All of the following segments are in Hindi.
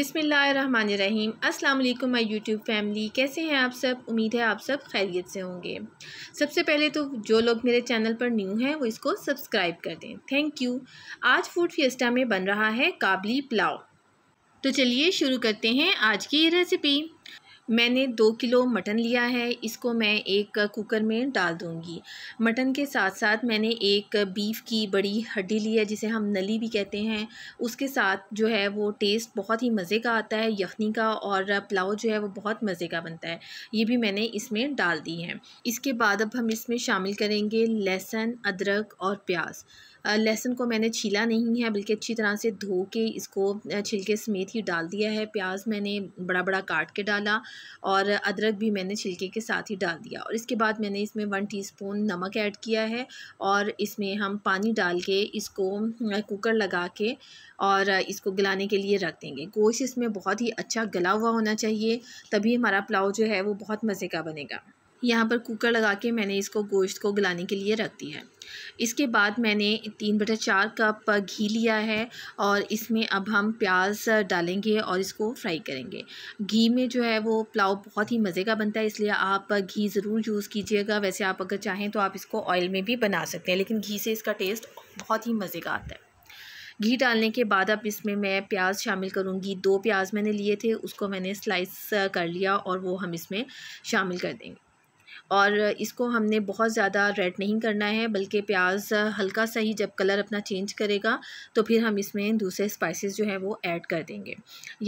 अस्सलाम वालेकुम माई यूट्यूब फैमिली कैसे हैं आप सब उम्मीद है आप सब खैरियत से होंगे सबसे पहले तो जो लोग मेरे चैनल पर न्यू हैं वो इसको सब्सक्राइब कर दें थैंक यू आज फूड फिएस्टा में बन रहा है काबली पुलाव तो चलिए शुरू करते हैं आज की रेसिपी मैंने दो किलो मटन लिया है इसको मैं एक कुकर में डाल दूंगी मटन के साथ साथ मैंने एक बीफ की बड़ी हड्डी ली है जिसे हम नली भी कहते हैं उसके साथ जो है वो टेस्ट बहुत ही मज़े का आता है यखनी का और पुलाव जो है वो बहुत मज़े का बनता है ये भी मैंने इसमें डाल दी है इसके बाद अब हम इसमें शामिल करेंगे लहसुन अदरक और प्याज लहसुन को मैंने छीला नहीं है बल्कि अच्छी तरह से धो के इसको छिलके समेत ही डाल दिया है प्याज मैंने बड़ा बड़ा काट के डाला और अदरक भी मैंने छिलके के साथ ही डाल दिया और इसके बाद मैंने इसमें वन टी नमक ऐड किया है और इसमें हम पानी डाल के इसको कुकर लगा के और इसको गलाने के लिए रख देंगे गोश्त इसमें बहुत ही अच्छा गला हुआ होना चाहिए तभी हमारा पुलाव जो है वो बहुत मज़े का बनेगा यहाँ पर कुकर लगा के मैंने इसको गोश्त को गलाने के लिए रख दिया है इसके बाद मैंने तीन बटा चार कप घी लिया है और इसमें अब हम प्याज डालेंगे और इसको फ्राई करेंगे घी में जो है वो पुलाव बहुत ही मज़े का बनता है इसलिए आप घी ज़रूर यूज़ कीजिएगा वैसे आप अगर चाहें तो आप इसको ऑयल में भी बना सकते हैं लेकिन घी से इसका टेस्ट बहुत ही मज़े का आता है घी डालने के बाद अब इसमें मैं प्याज शामिल करूँगी दो प्याज मैंने लिए थे उसको मैंने स्लाइस कर लिया और वो हम इसमें शामिल कर देंगे और इसको हमने बहुत ज़्यादा रेड नहीं करना है बल्कि प्याज हल्का सा ही जब कलर अपना चेंज करेगा तो फिर हम इसमें दूसरे स्पाइसेस जो है वो ऐड कर देंगे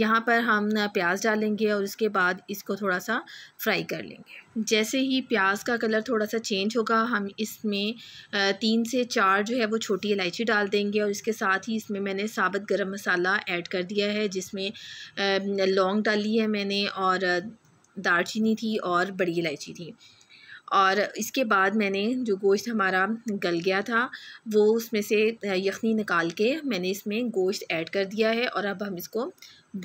यहाँ पर हम प्याज डालेंगे और उसके बाद इसको थोड़ा सा फ्राई कर लेंगे जैसे ही प्याज का कलर थोड़ा सा चेंज होगा हम इसमें तीन से चार जो है वो छोटी इलायची डाल देंगे और इसके साथ ही इसमें मैंने साबुत गर्म मसाला ऐड कर दिया है जिसमें लौंग डाली है मैंने और दालचीनी थी और बड़ी इलायची थी और इसके बाद मैंने जो गोश्त हमारा गल गया था वो उसमें से यखनी निकाल के मैंने इसमें गोश्त ऐड कर दिया है और अब हम इसको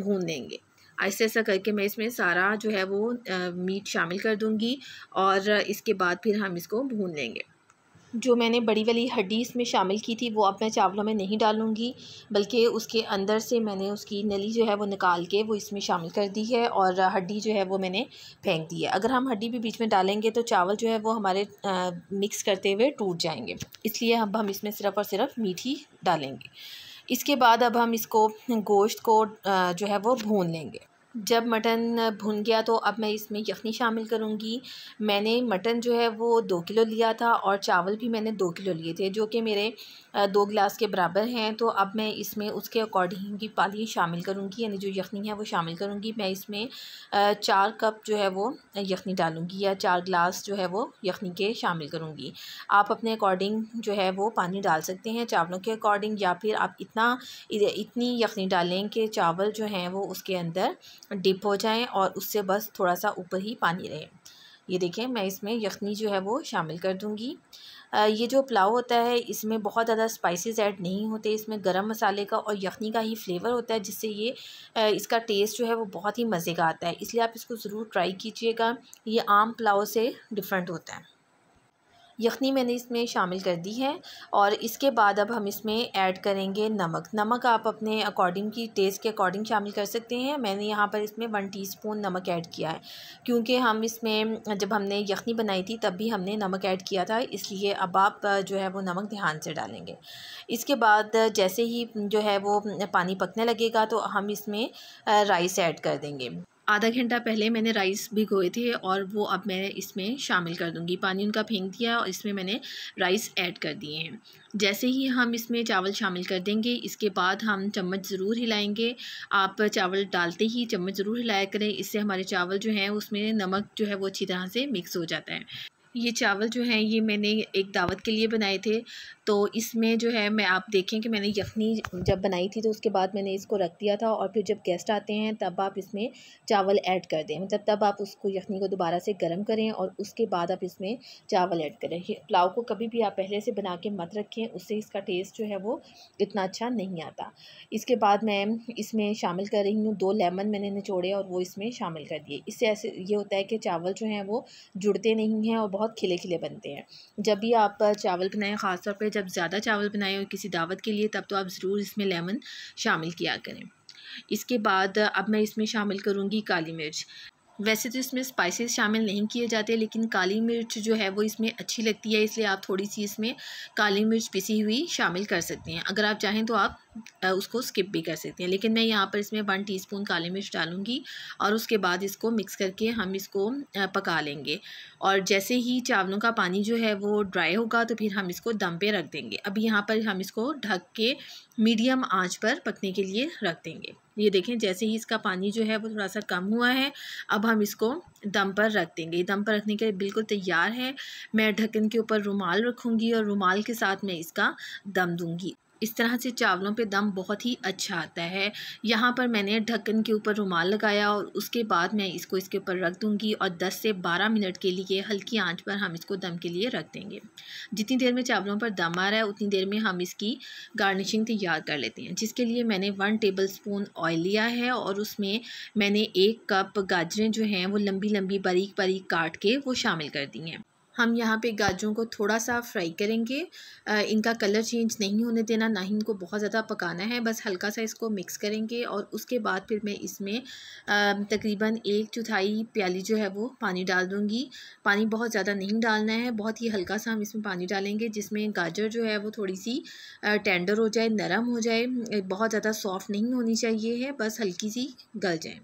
भून देंगे ऐसे ऐसा करके मैं इसमें सारा जो है वो आ, मीट शामिल कर दूंगी और इसके बाद फिर हम इसको भून लेंगे जो मैंने बड़ी वाली हड्डी इसमें शामिल की थी वो अब मैं चावलों में नहीं डालूँगी बल्कि उसके अंदर से मैंने उसकी नली जो है वो निकाल के वो इसमें शामिल कर दी है और हड्डी जो है वो मैंने फेंक दी है अगर हम हड्डी भी बीच में डालेंगे तो चावल जो है वो हमारे आ, मिक्स करते हुए टूट जाएंगे इसलिए अब हम इसमें सिर्फ़ और सिर्फ मीठी डालेंगे इसके बाद अब हम इसको गोश्त को जो है वो भून लेंगे जब मटन भुन गया तो अब मैं इसमें यखनी शामिल करूँगी मैंने मटन जो है वो दो किलो लिया था और चावल भी मैंने दो किलो लिए थे जो कि मेरे दो गिलास के बराबर हैं तो अब मैं इसमें उसके अकॉर्डिंग की पाली शामिल करूँगी यानी जो यखनी है वो शामिल करूँगी मैं इसमें चार कप जो है वो यखनी डालूँगी या चार गिलास जो है वो यखनी के शामिल करूँगी आप अपने अकॉर्डिंग जो है वो पानी डाल सकते हैं चावलों के अकॉर्डिंग या फिर आप इतना इतनी यखनी डालें कि चावल जो हैं वो उसके अंदर डिप हो जाएँ और उससे बस थोड़ा सा ऊपर ही पानी रहे ये देखें मैं इसमें यखनी जो है वो शामिल कर दूँगी ये जो पुलाव होता है इसमें बहुत ज़्यादा स्पाइसेस ऐड नहीं होते इसमें गरम मसाले का और यखनी का ही फ्लेवर होता है जिससे ये इसका टेस्ट जो है वो बहुत ही मज़े का आता है इसलिए आप इसको ज़रूर ट्राई कीजिएगा ये आम पुलाव से डिफरेंट होता है यखनी मैंने इसमें शामिल कर दी है और इसके बाद अब हम इसमें ऐड करेंगे नमक नमक आप अपने अकॉर्डिंग की टेस्ट के अकॉर्डिंग शामिल कर सकते हैं मैंने यहाँ पर इसमें वन टीस्पून नमक ऐड किया है क्योंकि हम इसमें जब हमने यखनी बनाई थी तब भी हमने नमक ऐड किया था इसलिए अब आप जो है वो नमक ध्यान से डालेंगे इसके बाद जैसे ही जो है वो पानी पकने लगेगा तो हम इसमें राइस ऐड कर देंगे आधा घंटा पहले मैंने राइस भिगोए थे और वो अब मैं इसमें शामिल कर दूंगी पानी उनका फेंक दिया और इसमें मैंने राइस ऐड कर दिए हैं जैसे ही हम इसमें चावल शामिल कर देंगे इसके बाद हम चम्मच ज़रूर हिलाएंगे आप चावल डालते ही चम्मच ज़रूर हिलाया करें इससे हमारे चावल जो हैं उसमें नमक जो है वो अच्छी तरह से मिक्स हो जाता है ये चावल जो हैं ये मैंने एक दावत के लिए बनाए थे तो इसमें जो है मैं आप देखें कि मैंने यखनी जब बनाई थी तो उसके बाद मैंने इसको रख दिया था और फिर जब गेस्ट आते हैं तब आप इसमें चावल ऐड कर दें मतलब तब आप उसको यखनी को दोबारा से गर्म करें और उसके बाद आप इसमें चावल ऐड करें पुलाव को कभी भी आप पहले से बना के मत रखें उससे इसका टेस्ट जो है वो इतना अच्छा नहीं आता इसके बाद मैं इसमें शामिल कर रही हूँ दो लेमन मैंने निचोड़े और वो इसमें शामिल कर दिए इससे ऐसे ये होता है कि चावल जो हैं वो जुड़ते नहीं हैं और बहुत खिले खिले बनते हैं जब भी आप चावल बनाएँ ख़ासतौर पर जब ज़्यादा चावल बनाए हो किसी दावत के लिए तब तो आप ज़रूर इसमें लेमन शामिल किया करें इसके बाद अब मैं इसमें शामिल करूँगी काली मिर्च वैसे तो इसमें स्पाइसेस शामिल नहीं किए जाते लेकिन काली मिर्च जो है वो इसमें अच्छी लगती है इसलिए आप थोड़ी सी इसमें काली मिर्च पिसी हुई शामिल कर सकते हैं अगर आप चाहें तो आप उसको स्किप भी कर सकते हैं लेकिन मैं यहाँ पर इसमें वन टीस्पून काली मिर्च डालूंगी और उसके बाद इसको मिक्स करके हम इसको पका लेंगे और जैसे ही चावलों का पानी जो है वो ड्राई होगा तो फिर हम इसको दम पे रख देंगे अभी यहाँ पर हम इसको ढक के मीडियम आँच पर पकने के लिए रख देंगे ये देखें जैसे ही इसका पानी जो है वो थोड़ा सा कम हुआ है अब हम इसको दम पर रख देंगे दम पर रखने के लिए बिल्कुल तैयार है मैं ढक्कन के ऊपर रुमाल रखूँगी और रुमाल के साथ मैं इसका दम दूँगी इस तरह से चावलों पे दम बहुत ही अच्छा आता है यहाँ पर मैंने ढक्कन के ऊपर रुमाल लगाया और उसके बाद मैं इसको इसके ऊपर रख दूँगी और 10 से 12 मिनट के लिए हल्की आंच पर हम इसको दम के लिए रख देंगे जितनी देर में चावलों पर दम आ रहा है उतनी देर में हम इसकी गार्निशिंग तैयार कर लेते हैं जिसके लिए मैंने वन टेबल स्पून ऑयल लिया है और उसमें मैंने एक कप गाजरें जो हैं वो लंबी लंबी बारीक बारीक काट के वो शामिल कर दी हैं हम यहाँ पे गाजरों को थोड़ा सा फ्राई करेंगे इनका कलर चेंज नहीं होने देना ना ही इनको बहुत ज़्यादा पकाना है बस हल्का सा इसको मिक्स करेंगे और उसके बाद फिर मैं इसमें तकरीबन एक चौथाई प्याली जो है वो पानी डाल दूँगी पानी बहुत ज़्यादा नहीं डालना है बहुत ही हल्का सा हम इसमें पानी डालेंगे जिसमें गाजर जो है वो थोड़ी सी टेंडर हो जाए नरम हो जाए बहुत ज़्यादा सॉफ्ट नहीं होनी चाहिए है बस हल्की सी गल जाए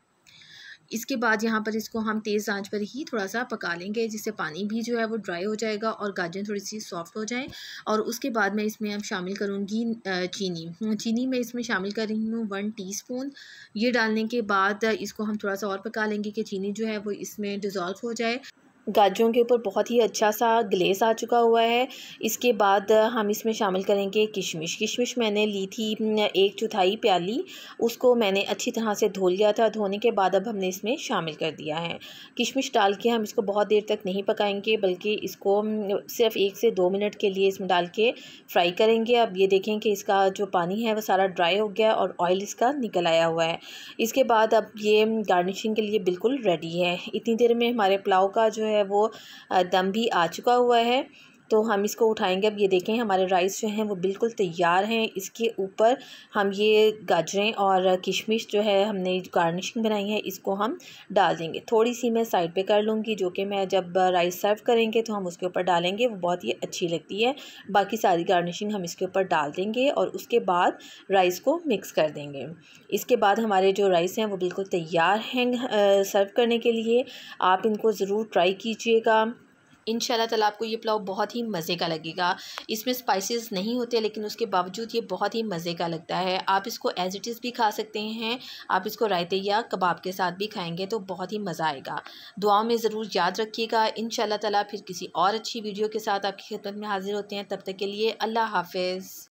इसके बाद यहाँ पर इसको हम तेज़ आंच पर ही थोड़ा सा पका लेंगे जिससे पानी भी जो है वो ड्राई हो जाएगा और गाजर थोड़ी सी सॉफ्ट हो जाए और उसके बाद मैं इसमें अब शामिल करूँगी चीनी हम्म, चीनी मैं इसमें शामिल कर रही हूँ वन टी ये डालने के बाद इसको हम थोड़ा सा और पका लेंगे कि चीनी जो है वो इसमें डिज़ोल्व हो जाए गाजरों के ऊपर बहुत ही अच्छा सा ग्लेस आ चुका हुआ है इसके बाद हम इसमें शामिल करेंगे किशमिश किशमिश मैंने ली थी एक चौथाई प्याली उसको मैंने अच्छी तरह से धो लिया था धोने के बाद अब हमने इसमें शामिल कर दिया है किशमिश डाल के हम इसको बहुत देर तक नहीं पकाएंगे बल्कि इसको सिर्फ एक से दो मिनट के लिए इसमें डाल के फ्राई करेंगे अब ये देखें कि इसका जो पानी है वह सारा ड्राई हो गया और ऑयल इसका निकल आया हुआ है इसके बाद अब ये गार्निशिंग के लिए बिल्कुल रेडी है इतनी देर में हमारे पुलाव का जो है वो दम भी आ चुका हुआ है तो हम इसको उठाएंगे अब ये देखें हमारे राइस जो हैं वो बिल्कुल तैयार हैं इसके ऊपर हम ये गाजरें और किशमिश जो है हमने गार्निशिंग बनाई है इसको हम डाल देंगे थोड़ी सी मैं साइड पे कर लूँगी जो कि मैं जब राइस सर्व करेंगे तो हम उसके ऊपर डालेंगे वो बहुत ही अच्छी लगती है बाकी सारी गार्निशिंग हम इसके ऊपर डाल देंगे और उसके बाद राइस को मिक्स कर देंगे इसके बाद हमारे जो राइस हैं वो बिल्कुल तैयार हैं सर्व करने के लिए आप इनको ज़रूर ट्राई कीजिएगा इन ताला आपको ये पुलाव बहुत ही मज़े का लगेगा इसमें स्पाइसेस नहीं होते लेकिन उसके बावजूद ये बहुत ही मज़े का लगता है आप इसको एज इट इज़ भी खा सकते हैं आप इसको रायते या कबाब के साथ भी खाएंगे तो बहुत ही मज़ा आएगा दुआओं में ज़रूर याद रखिएगा इन तला फिर किसी और अच्छी वीडियो के साथ आपकी खिदमत में हाज़िर होते हैं तब तक के लिए अल्लाह हाफिज़